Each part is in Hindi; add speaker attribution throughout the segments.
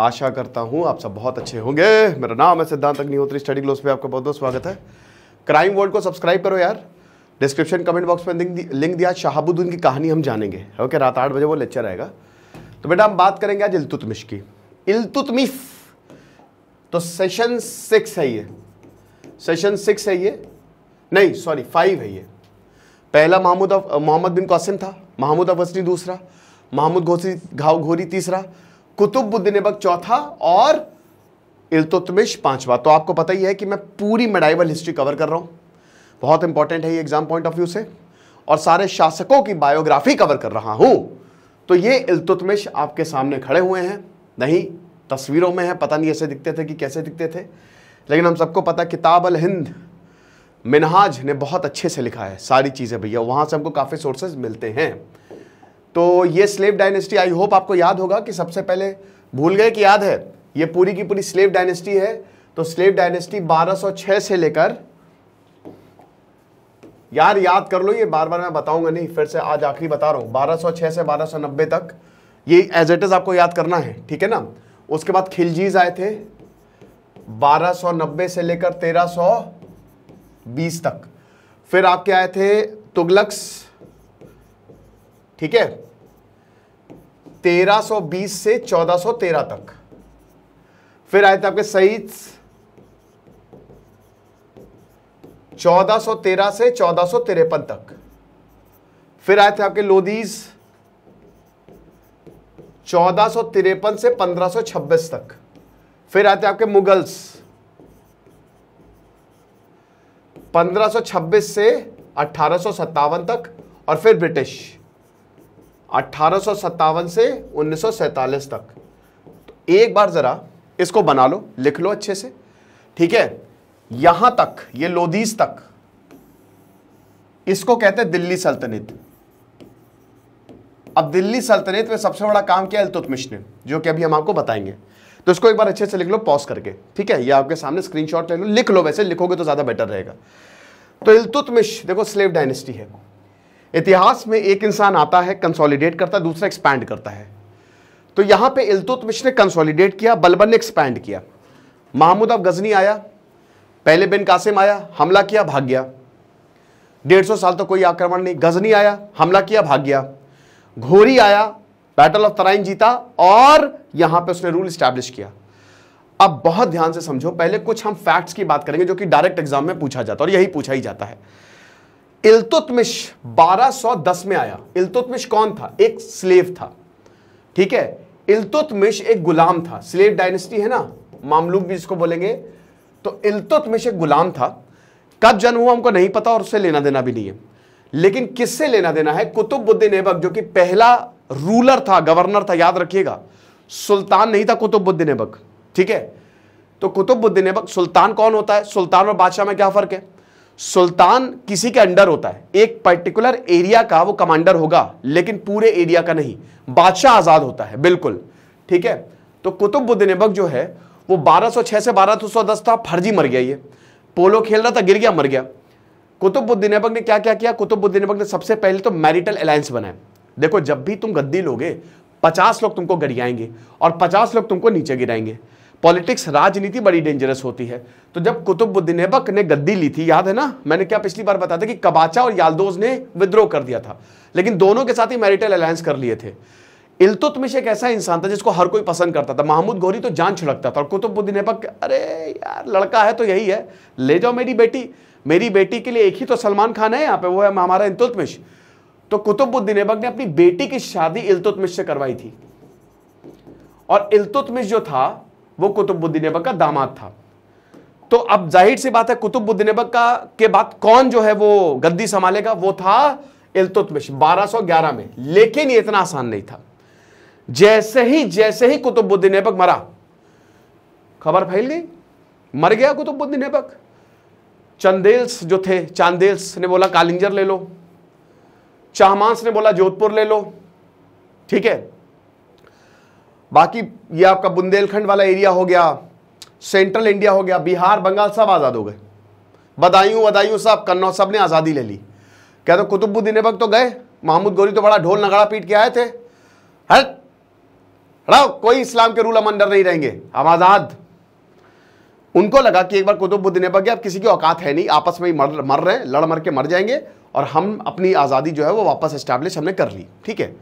Speaker 1: आशा करता हूँ आप सब बहुत अच्छे होंगे मेरा नाम है सिद्धांत अग्निहोत्री स्टडी ग्लोस पे आपका बहुत बहुत स्वागत है क्राइम वर्ल्ड को सब्सक्राइब करो यार डिस्क्रिप्शन कमेंट बॉक्स में लिंक दिया शहाबुद्दीन की कहानी हम जानेंगे ओके रात आठ बजे वो लेक्चर आएगा तो बेटा हम बात करेंगे आज इलतुतमिश की इलतुतमिश तो सेशन सिक्स है ये सेशन सिक्स है ये नहीं सॉरी फाइव है ये पहला महमूद मोहम्मद बिन कौसिम था महमूद अफसनी दूसरा महमूद घोसी घाव घोरी तीसरा कुतुबुद्दीन बक चौथा और इल्तुतमिश पांचवा तो आपको पता ही है कि मैं पूरी मेडाइवल हिस्ट्री कवर कर रहा हूं बहुत इंपॉर्टेंट है ये एग्जाम पॉइंट ऑफ व्यू से और सारे शासकों की बायोग्राफी कवर कर रहा हूं तो ये इल्तुतमिश आपके सामने खड़े हुए हैं नहीं तस्वीरों में है पता नहीं ऐसे दिखते थे कि कैसे दिखते थे लेकिन हम सबको पता किताब अल हिंद मिनहाज ने बहुत अच्छे से लिखा है सारी चीज़ें भैया वहां से हमको काफ़ी सोर्सेज मिलते हैं तो ये स्लेव डायनेस्टी आई होप आपको याद होगा कि सबसे पहले भूल गए कि याद है ये पूरी की पूरी स्लेव डायनेस्टी है तो स्लेव डायनेस्टी 1206 से लेकर यार याद कर लो ये बार बार मैं बताऊंगा नहीं फिर से आज आखिरी बता रहा हूं 1206 से 1290 तक ये एज इट इज आपको याद करना है ठीक है ना उसके बाद खिलजीज आए थे 1290 से लेकर 1320 तक फिर आपके आए थे तुगलक्स ठीक है 1320 से 1413 तक फिर आए थे आपके सईद 1413 से चौदह तक फिर आए थे आपके लोदीज चौदह से 1526 तक फिर आए थे आपके मुगल्स 1526 से अठारह तक और फिर ब्रिटिश अट्ठारह से उन्नीस तक तो एक बार ज़रा इसको बना लो लिख लो अच्छे से ठीक है यहां तक ये लोधीस तक इसको कहते हैं दिल्ली सल्तनत अब दिल्ली सल्तनत में सबसे बड़ा काम किया अल्तुतमिश ने जो कि अभी हम आपको बताएंगे तो इसको एक बार अच्छे से लिख लो पॉज करके ठीक है ये आपके सामने स्क्रीनशॉट ले लो लिख लो वैसे लिखोगे तो ज़्यादा बेटर रहेगा तो इल्तुतमिश देखो स्लेव डायनेस्टी है इतिहास में एक इंसान आता है कंसोलिडेट करता है दूसरा एक्सपैंड करता है तो यहां पे इल्तुतमिश ने कंसोलिडेट किया बलबन ने एक्सपैंड किया महमूद अब गजनी आया पहले बिन कासिम आया हमला किया भाग गया डेढ़ सौ साल तो कोई आक्रमण नहीं गजनी आया हमला किया भाग गया घोरी आया बैटल ऑफ तराइन जीता और यहां पे उसने रूल स्टैब्लिश किया अब बहुत ध्यान से समझो पहले कुछ हम फैक्ट्स की बात करेंगे जो कि डायरेक्ट एग्जाम में पूछा जाता है और यही पूछा ही जाता है इल्तुतमिश 1210 में आया इल्तुतमिश कौन था एक स्लेव था ठीक है इल्तुतमिश एक गुलाम था स्लेव डायनेस्टी है ना मामलूक भी इसको बोलेंगे तो इल्तुतमिश एक गुलाम था कब जन्म हुआ हमको नहीं पता और उससे लेना देना भी नहीं है लेकिन किससे लेना देना है कुतुबुद्दीन ऐबक जो कि पहला रूलर था गवर्नर था याद रखिएगा सुल्तान नहीं था कुतुबुद्दीन ऐबक ठीक है तो कुतुबुद्दीन ऐबक सुल्तान कौन होता है सुल्तान और बादशाह में क्या फर्क है सुल्तान किसी के अंडर होता है एक पर्टिकुलर एरिया का वो कमांडर होगा लेकिन पूरे एरिया का नहीं बादशाह आज़ाद होता है बिल्कुल ठीक है तो कुतुबुद्दीन बक जो है वो 1206 से 1210 था फर्जी मर गया ये पोलो खेल रहा था गिर गया मर गया कुतुबुद्दीन बक ने क्या क्या किया कुतुबुद्दीन बक ने सबसे पहले तो मैरिटल अलायंस बनाया देखो जब भी तुम गद्दी लोगे पचास लोग तुमको गरियाएंगे और पचास लोग तुमको नीचे गिराएंगे पॉलिटिक्स राजनीति बड़ी डेंजरस होती है तो जब कुतुबुद्दीन ऐबक ने गद्दी ली थी याद है ना मैंने क्या पिछली बार बताया था कि कबाचा और यालदोज ने विद्रोह कर दिया था लेकिन दोनों के साथ ही मैरिटल अलायंस कर लिए थे इल्तुतमिश एक ऐसा इंसान था जिसको हर कोई पसंद करता था महमूद गोरी तो जान छिड़कता था और कुतुबुद्दीन ऐबक अरे यार लड़का है तो यही है ले जाओ मेरी बेटी मेरी बेटी के लिए एक ही तो सलमान खान है यहाँ पे वो है हमारा इल्तुतमिश तो कुतुबुद्दीन ऐबक ने अपनी बेटी की शादी इल्तुतमिश से करवाई थी और इल्तुतमिश जो था वो कुतुबुद्दीन ऐबक का दामाद था तो अब जाहिर सी बात है कुतुबुद्दीन ऐबक का के बाद कौन जो है वो गद्दी संभालेगा वो था इलतुतमिश 1211 में लेकिन ये इतना आसान नहीं था जैसे ही जैसे ही कुतुबुद्दीन ऐबक मरा खबर फैल गई मर गया कुतुबुद्दीन ऐबक चंदेल्स जो थे चांदेल्स ने बोला कालिंजर ले लो चाहमांस ने बोला जोधपुर ले लो ठीक है बाकी ये आपका बुंदेलखंड वाला एरिया हो गया सेंट्रल इंडिया हो गया बिहार बंगाल सब आज़ाद हो गए बदायूं बदायूं सब कन्नौज सब ने आज़ादी ले ली क्या तो कुतुबुद्दीन ऐबक तो गए महमूद गोरी तो बड़ा ढोल नगड़ा पीट के आए थे हट कोई इस्लाम के रूल हम अंडर नहीं रहेंगे हम आज़ाद उनको लगा कि एक बार कुतुबुद्दीन ऐबक अब किसी की औकात है नहीं आपस में ही मर मर रहे हैं लड़ मर के मर जाएंगे और हम अपनी आज़ादी जो है वो वापस स्टैब्लिश हमने कर ली ठीक है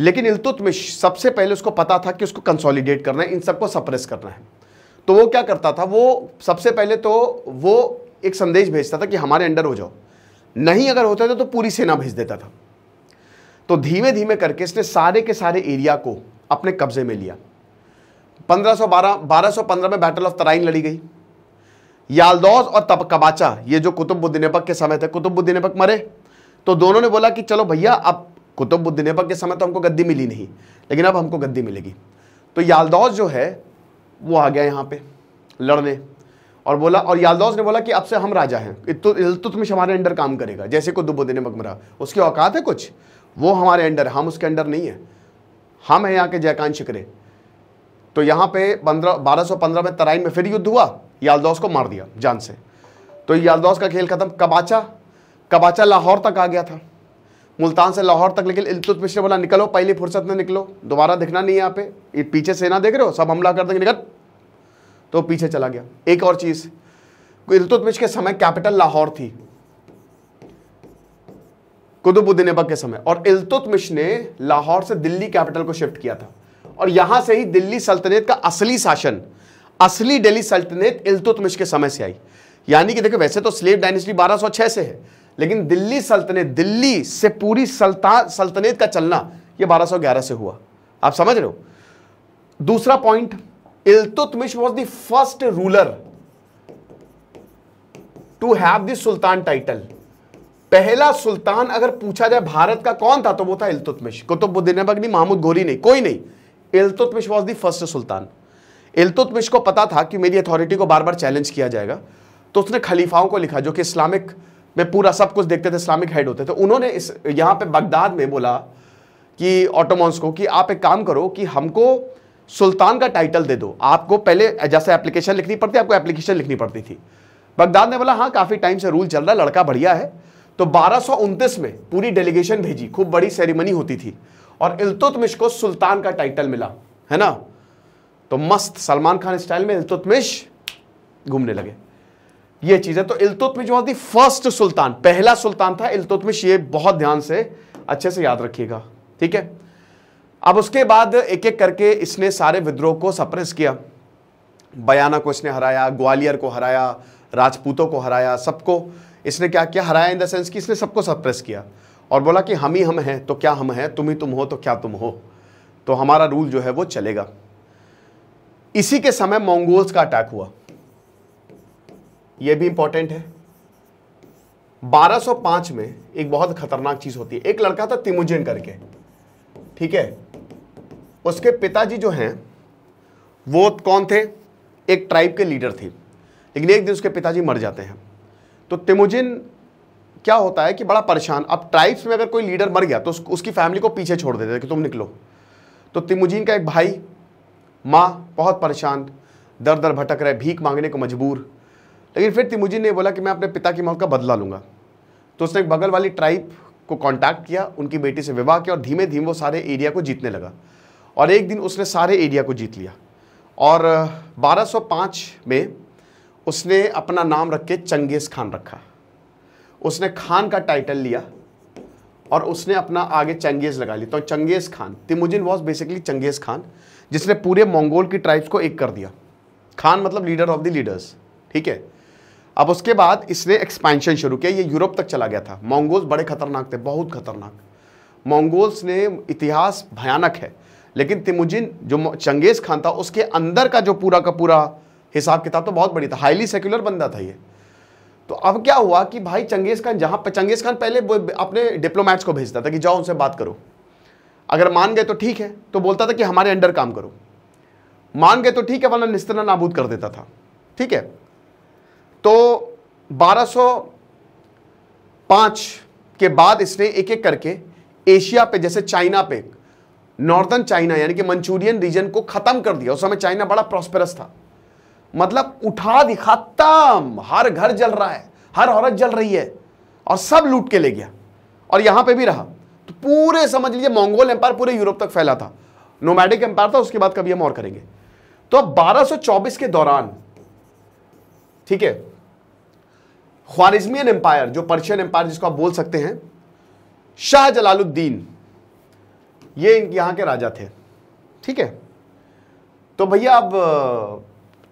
Speaker 1: लेकिन इलतुतमिश सबसे पहले उसको पता था कि उसको कंसोलिडेट करना है इन सबको सप्रेस करना है तो वो क्या करता था वो सबसे पहले तो वो एक संदेश भेजता था कि हमारे अंडर हो जाओ नहीं अगर होता था तो पूरी सेना भेज देता था तो धीमे धीमे करके इसने सारे के सारे एरिया को अपने कब्जे में लिया 1512 1215 में बैटल ऑफ तराइन लड़ी गई यालदौज और तब कबाचा ये जो कुतुबुद्दीनपक के समय थे कुतुबुद्दीनपक मरे तो दोनों ने बोला कि चलो भैया अब कुतुबुद्दीन ऐबक के समय तो हमको गद्दी मिली नहीं लेकिन अब हमको गद्दी मिलेगी तो यालदौस जो है वो आ गया यहाँ पे लड़ने और बोला और यालदौस ने बोला कि अब से हम राजा हैं इल्तुतमिश हमारे अंडर काम करेगा जैसे कुतुबुद्दीन ऐबक मरा उसकी औकात है कुछ वो हमारे अंडर हम उसके अंडर नहीं है हम हैं यहाँ के जयकान शिकरे तो यहाँ पे पंद्रह बारह सौ पंद्रह में तराइन में फिर युद्ध हुआ यालदौस को मार दिया जान से तो यालदौस का खेल खत्म कबाचा कबाचा लाहौर तक आ गया था मुल्तान से लाहौर तक लेकिन इलतुत मिश्र बोला निकलो पहली फुर्सत में निकलो दोबारा दिखना नहीं यहाँ पे ये पीछे सेना देख रहे हो सब हमला कर देंगे निकल तो पीछे चला गया एक और चीज़ इलतुत मिश्र के समय कैपिटल लाहौर थी कुतुबुद्दीन ऐबक के समय और इलतुत मिश्र ने लाहौर से दिल्ली कैपिटल को शिफ्ट किया था और यहां से ही दिल्ली सल्तनत का असली शासन असली दिल्ली सल्तनत इलतुतमिश के समय से आई यानी कि देखो वैसे तो स्लेव डायनेस्टी 1206 से है लेकिन दिल्ली सल्तनत दिल्ली से पूरी सल्ता सल्तनत का चलना ये 1211 से हुआ आप समझ रहे हो दूसरा point Iltutmish was the first ruler to have the sultan title पहला सुल्तान अगर पूछा जाए भारत का कौन था तो वो था इल्तुतमिश कुतुबुद्दीन नहीं महमूद गोरी नहीं कोई नहीं Iltutmish was the first sultan Iltutmish को पता था कि मेरी अथॉरिटी को बार बार चैलेंज किया जाएगा तो उसने खलीफाओं को लिखा जो कि इस्लामिक में पूरा सब कुछ देखते थे इस्लामिक हेड होते थे तो उन्होंने इस यहाँ पे बगदाद में बोला कि ऑटोमोन्स को कि आप एक काम करो कि हमको सुल्तान का टाइटल दे दो आपको पहले जैसे एप्लीकेशन लिखनी पड़ती आपको एप्लीकेशन लिखनी पड़ती थी बगदाद ने बोला हाँ काफ़ी टाइम से रूल चल रहा है लड़का बढ़िया है तो बारह में पूरी डेलीगेशन भेजी खूब बड़ी सेरेमनी होती थी और इल्तुतमिश को सुल्तान का टाइटल मिला है ना तो मस्त सलमान खान स्टाइल में इल्तुतमिश घूमने लगे ये चीज़ें तो Iltutmish was the first sultan पहला सुल्तान था इलतुतमिश ये बहुत ध्यान से अच्छे से याद रखिएगा ठीक है अब उसके बाद एक एक करके इसने सारे विद्रोह को सप्रेस किया बयाना को इसने हराया ग्वालियर को हराया राजपूतों को हराया सबको इसने क्या किया हराया इन द सेंस कि इसने सबको सप्रेस किया और बोला कि हम ही हम हैं तो क्या हम हैं तुम ही तुम हो तो क्या तुम हो तो हमारा रूल जो है वो चलेगा इसी के समय मंगोल्स का अटैक हुआ यह भी इंपॉर्टेंट है 1205 में एक बहुत खतरनाक चीज होती है एक लड़का था तिमुजिन करके ठीक है उसके पिताजी जो हैं वो कौन थे एक ट्राइब के लीडर थे लेकिन एक दिन उसके पिताजी मर जाते हैं तो तिमुजिन क्या होता है कि बड़ा परेशान अब ट्राइब्स में अगर कोई लीडर मर गया तो उसकी फैमिली को पीछे छोड़ देते कि तुम निकलो तो तिमुजिन का एक भाई माँ बहुत परेशान दर दर भटक रहे भीख मांगने को मजबूर लेकिन फिर तिमुजिन ने बोला कि मैं अपने पिता की मौत का बदला लूंगा तो उसने बगल वाली ट्राइब को कांटेक्ट किया उनकी बेटी से विवाह किया और धीमे धीमे वो सारे एरिया को जीतने लगा और एक दिन उसने सारे एरिया को जीत लिया और 1205 में उसने अपना नाम रख के चंगेज़ खान रखा उसने खान का टाइटल लिया और उसने अपना आगे चंगेज़ लगा लिया तो Genghis Khan Temujin was basically Genghis Khan जिसने पूरे मंगोल की ट्राइब्स को एक कर दिया खान मतलब लीडर ऑफ द लीडर्स ठीक है अब उसके बाद इसने एक्सपेंशन शुरू किया ये यूरोप तक चला गया था मोंगोल्स बड़े खतरनाक थे बहुत खतरनाक मोंगोल्स ने इतिहास भयानक है लेकिन तिमुजिन जो चंगेज़ खान था उसके अंदर का जो पूरा का पूरा हिसाब किताब तो बहुत बड़ी था हाईली सेक्युलर बंदा था ये तो अब क्या हुआ कि भाई चंगेज़ खान जहाँ चंगेज़ खान पहले अपने डिप्लोमैट्स को भेजता था कि जाओ उनसे बात करो अगर मान गए तो ठीक है तो बोलता था कि हमारे अंडर काम करो मान गए तो ठीक है वरना निस्तना नाबूद कर देता था ठीक है तो 1205 के बाद इसने एक एक करके एशिया पे जैसे चाइना पे नॉर्दर्न चाइना यानी कि मंचूरियन रीजन को खत्म कर दिया उस समय चाइना बड़ा प्रॉस्पेरस था मतलब उठा दिखा हर घर जल रहा है हर औरत जल रही है और सब लूट के ले गया और यहां पे भी रहा तो पूरे समझ लीजिए मंगोल एम्पायर पूरे यूरोप तक फैला था नोमैडिक एम्पायर था उसके बाद कभी हम और करेंगे तो अब 1224 के दौरान ठीक है ख्वारिजमियन एम्पायर जो पर्शियन एम्पायर जिसको आप बोल सकते हैं शाह जलालुद्दीन ये यहाँ के राजा थे ठीक है तो भैया अब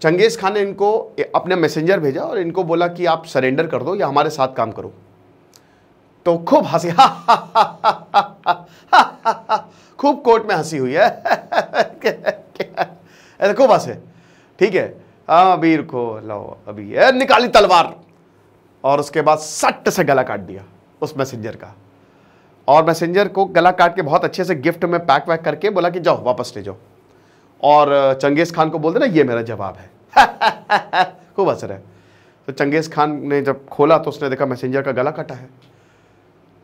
Speaker 1: चंगेज़ खान ने इनको अपने मैसेंजर भेजा और इनको बोला कि आप सरेंडर कर दो या हमारे साथ काम करो तो खूब हंसी खूब कोर्ट में हंसी हुई है ऐसे खूब हंसे ठीक है हाँ अबीर को लाओ अभी निकाली तलवार और उसके बाद सट से गला काट दिया उस मैसेंजर का और मैसेंजर को गला काट के बहुत अच्छे से गिफ्ट में पैक वैक करके बोला कि जाओ वापस ले जाओ और चंगेज़ खान को बोल देना ये मेरा जवाब है खूब असर है तो चंगेज़ खान ने जब खोला तो उसने देखा मैसेंजर का गला काटा है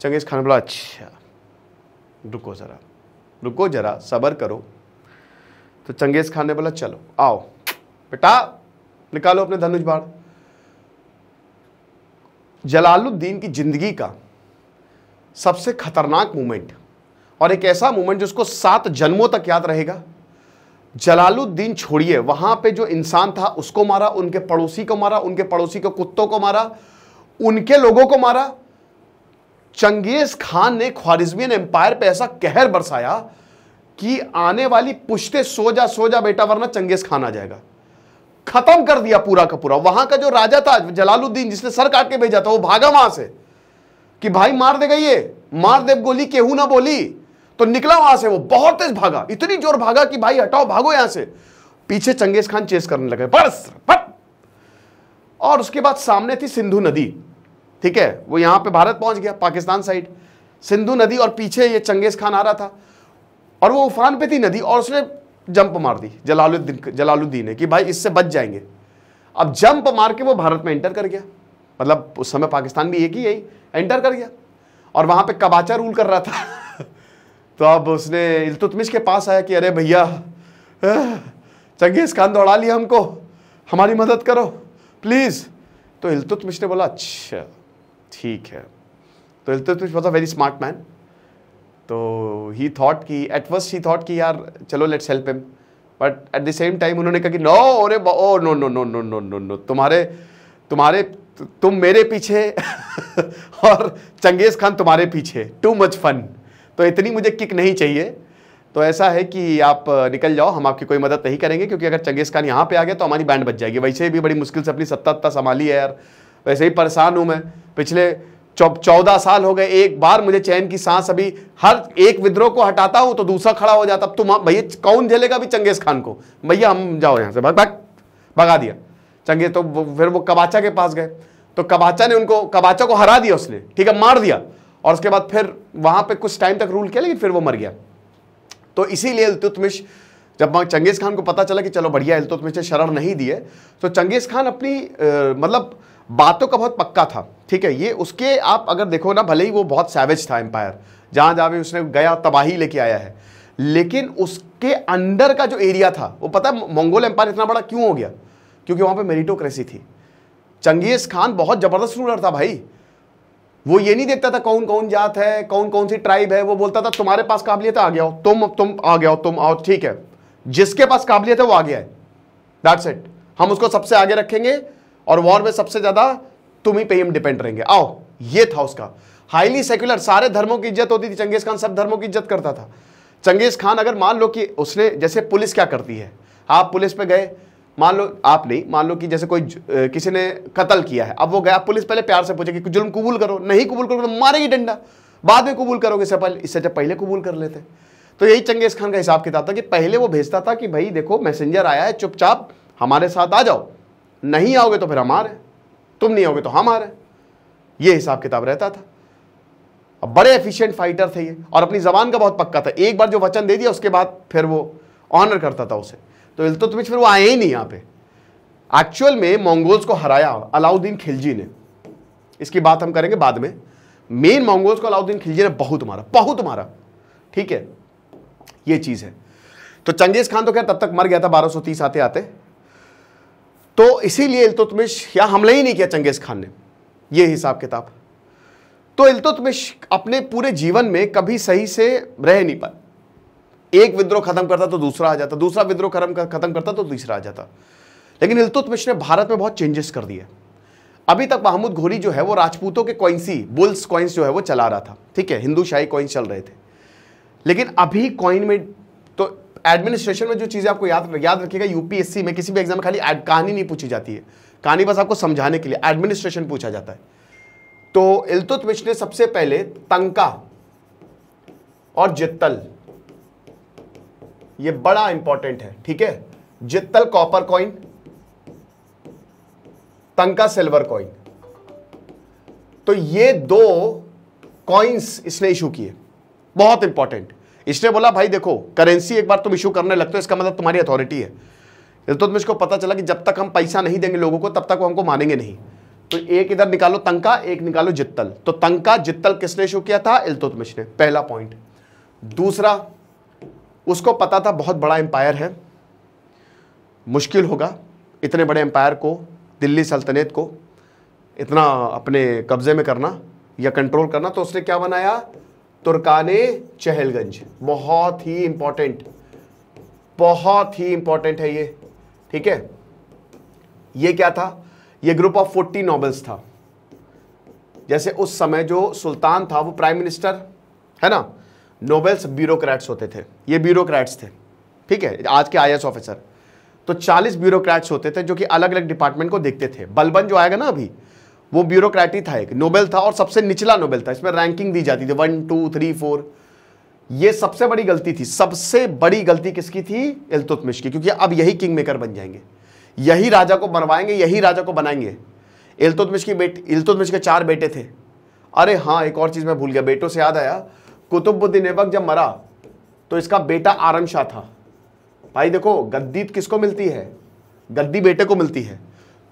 Speaker 1: चंगेज़ खान ने बोला अच्छा रुको ज़रा रुको ज़रा सबर करो तो चंगेज़ खान ने बोला चलो आओ बेटा निकालो अपने धनुष बाढ़ जलालुद्दीन की ज़िंदगी का सबसे ख़तरनाक मोमेंट और एक ऐसा मोमेंट जिसको सात जन्मों तक याद रहेगा जलालुद्दीन छोड़िए वहाँ पे जो इंसान था उसको मारा उनके पड़ोसी को मारा उनके पड़ोसी के कुत्तों को मारा उनके लोगों को मारा चंगेज़ खान ने ख्वारिजमियन एम्पायर पे ऐसा कहर बरसाया कि आने वाली पुश्ते सो जा सो जा बेटा वरना चंगेज़ खान आ जाएगा खत्म कर दिया पूरा का पूरा वहां का जो राजा था जलालुद्दीन जिसने सर काट के भेजा था वो भागा वहां से कि भाई मार देगा ये मार देव गोली केहू ना बोली तो निकला वहां से वो बहुत तेज भागा इतनी जोर भागा कि भाई हटाओ भागो यहां से पीछे चंगेज खान चेस करने लगे बस पट और उसके बाद सामने थी सिंधु नदी ठीक है वो यहां पे भारत पहुंच गया पाकिस्तान साइड सिंधु नदी और पीछे ये चंगेज खान आ रहा था और वो उफान पे थी नदी और उसने जंप मार दी जलालुद्दीन जलालुद्दीन ने कि भाई इससे बच जाएंगे अब जंप मार के वो भारत में एंटर कर गया मतलब उस समय पाकिस्तान भी एक ही यही एंटर कर गया और वहाँ पे कबाचा रूल कर रहा था तो अब उसने इल्तुतमिश के पास आया कि अरे भैया चंगेज़ खान दौड़ा लिया हमको हमारी मदद करो प्लीज़ तो इल्तुतमिश ने बोला अच्छा ठीक है तो Iltutmish was a very smart man तो ही थॉट कि एट फर्स्ट ही थॉट कि यार चलो let's help him but at the same time उन्होंने कहा कि नो अरे oh no no no no no no no तुम्हारे तुम्हारे तुम मेरे पीछे और चंगेज़ खान तुम्हारे पीछे टू मच फन तो इतनी मुझे किक नहीं चाहिए तो ऐसा है कि आप निकल जाओ हम आपकी कोई मदद नहीं करेंगे क्योंकि अगर चंगेज़ खान यहाँ पे आ गया तो हमारी बैंड बच जाएगी वैसे भी बड़ी मुश्किल से अपनी सत्ता संभाली है यार वैसे ही परेशान हूँ मैं पिछले चौदह साल हो गए एक बार मुझे चैन की सांस अभी हर एक विद्रोह को हटाता हूं तो दूसरा खड़ा हो जाता अब तुम भैया कौन झेलेगा अभी चंगेज खान को भैया हम जाओ यहां से भाग भाग भगा दिया चंगेज तो फिर वो कबाचा के पास गए तो कबाचा ने उनको कबाचा को हरा दिया उसने ठीक है मार दिया और उसके बाद फिर वहां पर कुछ टाइम तक रूल किया लेकिन फिर वो मर गया तो इसीलिए इलतुतमिश जब चंगेज खान को पता चला कि चलो बढ़िया इलतुतमिश ने शरण नहीं दिए तो चंगेज खान अपनी मतलब बातों का बहुत पक्का था ठीक है ये उसके आप अगर देखो ना भले ही वो बहुत सैवेज था एम्पायर जहां जहां भी उसने गया तबाही लेके आया है लेकिन उसके अंदर का जो एरिया था वो पता है मंगोल एम्पायर इतना बड़ा क्यों हो गया क्योंकि वहां पर मेरिटोक्रेसी थी चंगेज़ खान बहुत ज़बरदस्त रूलर था भाई वो ये नहीं देखता था कौन कौन जात है कौन कौन सी ट्राइब है वो बोलता था तुम्हारे पास काबिलियत आ गया हो तुम तुम आ गया हो तुम आओ ठीक है जिसके पास काबिलियत है वो आ गया है दैट्स इट हम उसको सबसे आगे रखेंगे और वॉर में सबसे ज्यादा तुम ही पे हम डिपेंड रहेंगे आओ ये था उसका हाईली सेक्युलर सारे धर्मों की इज्जत होती थी चंगेज खान सब धर्मों की इज्जत करता था चंगेज खान अगर मान लो कि उसने जैसे पुलिस क्या करती है आप पुलिस पे गए मान लो आप नहीं मान लो कि जैसे कोई किसी ने कत्ल किया है अब वो गया पुलिस पहले प्यार से पूछे कि जुल्म कबूल करो नहीं कबूल करो तो मारेगी डंडा बाद में कबूल करोगे इससे पहले इससे पहले कबूल कर लेते तो यही चंगेज खान का हिसाब किताब था कि पहले वो भेजता था कि भाई देखो मैसेंजर आया है चुपचाप हमारे साथ आ जाओ नहीं आओगे तो फिर हम आ रहे तुम नहीं आओगे तो हम आ रहे ये हिसाब किताब रहता था अब बड़े एफिशिएंट फाइटर थे ये और अपनी जबान का बहुत पक्का था एक बार जो वचन दे दिया उसके बाद फिर वो ऑनर करता था उसे तो इल्तुतमिश तो फिर वो आए ही नहीं यहाँ पे एक्चुअल में मंगोल्स को हराया अलाउद्दीन खिलजी ने इसकी बात हम करेंगे बाद में मेन मंगोल्स को अलाउद्दीन खिलजी ने बहुत मारा बहुत मारा ठीक है ये चीज़ है तो चंगेज़ खान तो क्या तब तक मर गया था 1230 आते आते तो इसीलिए इल्तुतमिश या हमला ही नहीं किया चंगेज़ खान ने ये हिसाब किताब तो इल्तुतमिश अपने पूरे जीवन में कभी सही से रह नहीं पाए एक विद्रोह खत्म करता तो दूसरा आ जाता दूसरा विद्रोह खत्म करता तो तीसरा आ जाता लेकिन इल्तुतमिश ने भारत में बहुत चेंजेस कर दिए अभी तक महमूद घोरी जो है वो राजपूतों के कॉइंसी बुल्स कॉइंस जो है वो चला रहा था ठीक है हिंदू शाही कॉइंस चल रहे थे लेकिन अभी कॉइन में एडमिनिस्ट्रेशन में जो चीज़ें आपको याद याद रखिएगा यूपीएससी में किसी भी एग्जाम में खाली कहानी नहीं पूछी जाती है कहानी बस आपको समझाने के लिए एडमिनिस्ट्रेशन पूछा जाता है तो इल्तुतमिश ने सबसे पहले तंका और जित्तल ये बड़ा इंपॉर्टेंट है ठीक है jital copper coin tanka silver coin तो ये दो कॉइन्स इसने इशू किए बहुत इंपॉर्टेंट इसने बोला भाई देखो करेंसी एक बार तुम इशू करने लगते हो इसका मतलब तुम्हारी अथॉरिटी है तो इसको पता चला कि जब तक हम पैसा नहीं देंगे लोगों को तब तक वो हमको मानेंगे नहीं तो एक इधर निकालो तंका एक निकालो जित्तल तो तंका जित्तल किसने शो किया था इलतुतमिश ने पहला पॉइंट दूसरा उसको पता था बहुत बड़ा एम्पायर है मुश्किल होगा इतने बड़े एम्पायर को दिल्ली सल्तनत को इतना अपने कब्ज़े में करना या कंट्रोल करना तो उसने क्या बनाया तुर्कान चहलगंज बहुत ही इंपॉर्टेंट बहुत ही इंपॉर्टेंट है ये ठीक है ये क्या था ये ग्रुप ऑफ फोर्टी नॉबल्स था जैसे उस समय जो सुल्तान था वो प्राइम मिनिस्टर है ना नोबेल्स ब्यूरोक्रेट्स होते थे ये ब्यूरोक्रेट्स थे ठीक है आज के आई ऑफिसर तो 40 ब्यूरोक्रेट्स होते थे जो कि अलग अलग डिपार्टमेंट को देखते थे बलबन जो आएगा ना अभी वो ब्यूरोक्रेटी था एक नोबेल था और सबसे निचला नोबेल था इसमें रैंकिंग दी जाती थी वन टू थ्री फोर ये सबसे बड़ी गलती थी सबसे बड़ी गलती किसकी थी इलतुतमिश की क्योंकि अब यही किंग मेकर बन जाएंगे यही राजा को बनवाएंगे यही राजा को बनाएंगे इलतुतमिश की बेट इलतुतमिश के चार बेटे थे अरे हाँ एक और चीज़ मैं भूल गया बेटों से याद आया कुतुबुद्दीन ऐबक जब मरा तो इसका बेटा आरम शाह था भाई देखो गद्दी किसको मिलती है गद्दी बेटे को मिलती है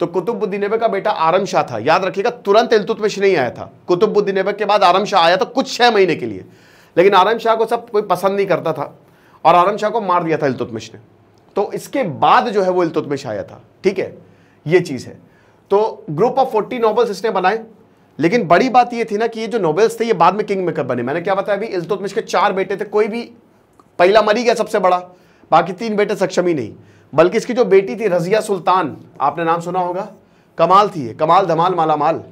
Speaker 1: तो कुतुबुद्दीन का बेटा आरम शाह था याद रखिएगा तुरंत इलतुतमिश नहीं आया था कुतुबुद्दीन के बाद आरम शाह आया था कुछ छह महीने के लिए लेकिन आरम शाह को सब कोई पसंद नहीं करता था और आरम शाह को मार दिया था इलतुतमिश ने तो इसके बाद जो है वो इलतुतमिश आया था ठीक है ये चीज़ है तो ग्रुप ऑफ फोर्टी नॉवल्स इसने बनाए लेकिन बड़ी बात ये थी ना कि ये जो नॉवेल्स थे ये बाद में किंग मेकर बने मैंने क्या बताया अभी इलतुतमिश के चार बेटे थे कोई भी पहला मरी गया सबसे बड़ा बाकी तीन बेटे सक्षम ही नहीं बल्कि इसकी जो बेटी थी रजिया सुल्तान आपने नाम सुना होगा कमाल थी कमाल धमाल माला माल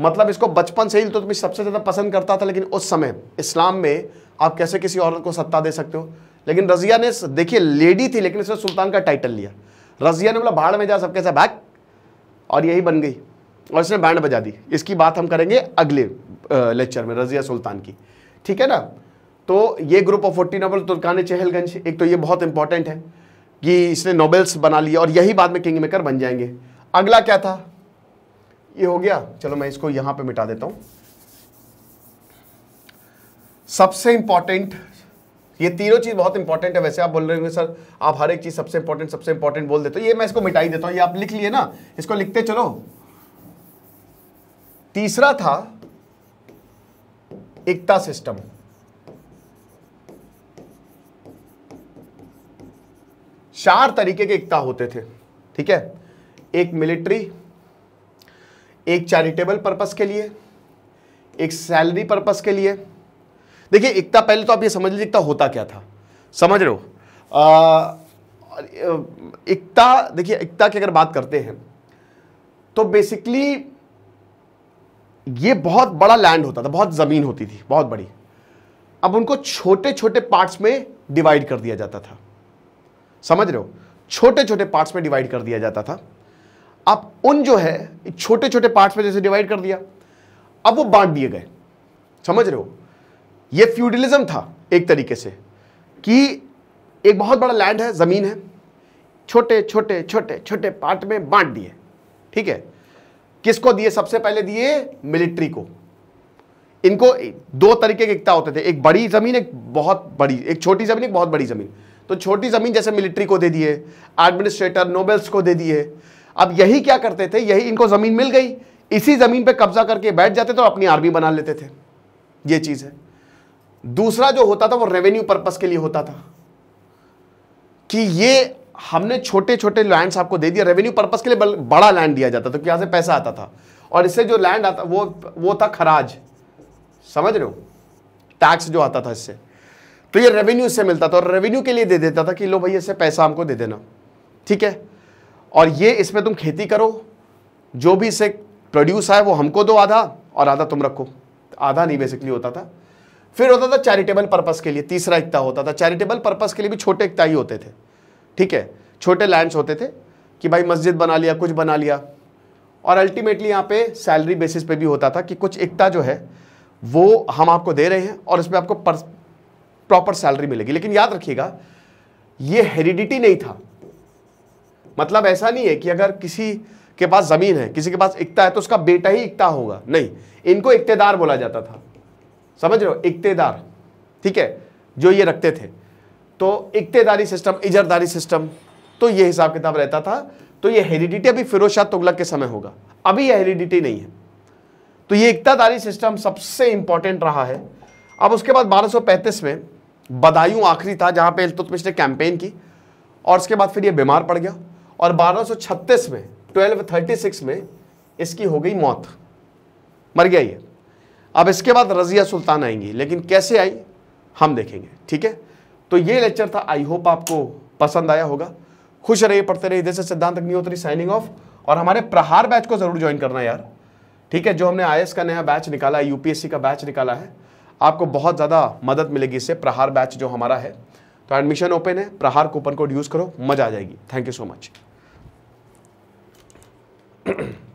Speaker 1: मतलब इसको बचपन से ही तो तुम्हें सबसे ज़्यादा पसंद करता था लेकिन उस समय इस्लाम में आप कैसे किसी औरत को सत्ता दे सकते हो लेकिन रजिया ने देखिए लेडी थी लेकिन इसने सुल्तान का टाइटल लिया रजिया ने बोला भाड़ में जा सबके साथ बैग और यही बन गई और इसने बैंड बजा दी इसकी बात हम करेंगे अगले लेक्चर में रजिया सुल्तान की ठीक है ना तो ये ग्रुप ऑफ फोर्टी नबल तुर्कान चहलगंज एक तो ये बहुत इंपॉर्टेंट है कि इसने नोबेल्स बना लिया और यही बाद में किंग मेकर बन जाएंगे अगला क्या था ये हो गया चलो मैं इसको यहां पे मिटा देता हूं सबसे इंपॉर्टेंट ये तीनों चीज बहुत इंपॉर्टेंट है वैसे आप बोल रहे होंगे सर आप हर एक चीज सबसे इंपॉर्टेंट सबसे इंपॉर्टेंट बोल देते हो ये मैं इसको मिटाई देता हूं ये आप लिख लिए ना इसको लिखते चलो तीसरा था एकता सिस्टम चार तरीके के एकता होते थे ठीक है एक मिलिट्री एक चैरिटेबल पर्पस के लिए एक सैलरी पर्पस के लिए देखिए एकता पहले तो आप ये समझ लीजिए होता क्या था समझ रहे हो एकता देखिए एकता की अगर बात करते हैं तो बेसिकली ये बहुत बड़ा लैंड होता था बहुत ज़मीन होती थी बहुत बड़ी अब उनको छोटे छोटे पार्ट्स में डिवाइड कर दिया जाता था समझ रहे हो छोटे छोटे पार्ट्स में डिवाइड कर दिया जाता था अब उन जो है छोटे छोटे पार्ट्स में जैसे डिवाइड कर दिया अब वो बांट दिए गए समझ रहे हो ये फ्यूडलिज्म था एक तरीके से कि एक बहुत बड़ा लैंड है ज़मीन है छोटे छोटे छोटे छोटे पार्ट में बांट दिए ठीक है किसको दिए सबसे पहले दिए मिलिट्री को इनको दो तरीके के एकता होते थे एक बड़ी ज़मीन एक बहुत बड़ी एक छोटी ज़मीन एक बहुत बड़ी ज़मीन तो छोटी ज़मीन जैसे मिलिट्री को दे दिए एडमिनिस्ट्रेटर नोबेल्स को दे दिए अब यही क्या करते थे यही इनको ज़मीन मिल गई इसी ज़मीन पर कब्जा करके बैठ जाते थे तो और अपनी आर्मी बना लेते थे ये चीज़ है दूसरा जो होता था वो रेवेन्यू पर्पज के लिए होता था कि ये हमने छोटे छोटे लैंड्स आपको दे दिया रेवेन्यू पर्पज के लिए बड़ा लैंड दिया जाता था तो यहां से पैसा आता था और इससे जो लैंड आता वो वो था खराज समझ रहे हो टैक्स जो आता था इससे तो ये रेवेन्यू से मिलता था और रेवेन्यू के लिए दे देता था कि लो भाई इससे पैसा हमको दे देना ठीक है और ये इसमें तुम खेती करो जो भी इसे प्रोड्यूस आए वो हमको दो आधा और आधा तुम रखो आधा नहीं बेसिकली होता था फिर होता था चैरिटेबल पर्पज़ के लिए तीसरा इकता होता था चैरिटेबल पर्पज़ के लिए भी छोटे इकता ही होते थे ठीक है छोटे लैंड्स होते थे कि भाई मस्जिद बना लिया कुछ बना लिया और अल्टीमेटली यहाँ पे सैलरी बेसिस पे भी होता था कि कुछ इकता जो है वो हम आपको दे रहे हैं और इसमें आपको प्रॉपर सैलरी मिलेगी लेकिन याद रखिएगा ये हेरिडिटी नहीं था मतलब ऐसा नहीं है कि अगर किसी के पास ज़मीन है किसी के पास इकता है तो उसका बेटा ही इकता होगा नहीं इनको इकतेदार बोला जाता था समझ रहे हो इकतेदार ठीक है जो ये रखते थे तो इकतेदारी सिस्टम इजरदारी सिस्टम तो ये हिसाब किताब रहता था तो ये हेरिडिटी अभी फिरोज शाह तुगलक के समय होगा अभी यह हेरिडिटी नहीं है तो ये इकतादारी सिस्टम सबसे इंपॉर्टेंट रहा है अब उसके बाद 1235 में बदायूं आखिरी था जहां पे इल्तुतमिश ने कैंपेन की और उसके बाद फिर ये बीमार पड़ गया और 1236 में 1236 में इसकी हो गई मौत मर गया ये अब इसके बाद रजिया सुल्तान आएंगी लेकिन कैसे आई हम देखेंगे ठीक है तो ये लेक्चर था आई होप आपको पसंद आया होगा खुश रहिए पढ़ते रहिए जैसे सिद्धांत अग्निहोत्री साइनिंग ऑफ और हमारे प्रहार बैच को ज़रूर ज्वाइन करना यार ठीक है जो हमने आई का नया बैच निकाला है यूपीएससी का बैच निकाला है आपको बहुत ज़्यादा मदद मिलेगी इससे प्रहार बैच जो हमारा है तो एडमिशन ओपन है प्रहार कूपन कोड यूज़ करो मज़ा आ जाएगी थैंक यू सो मच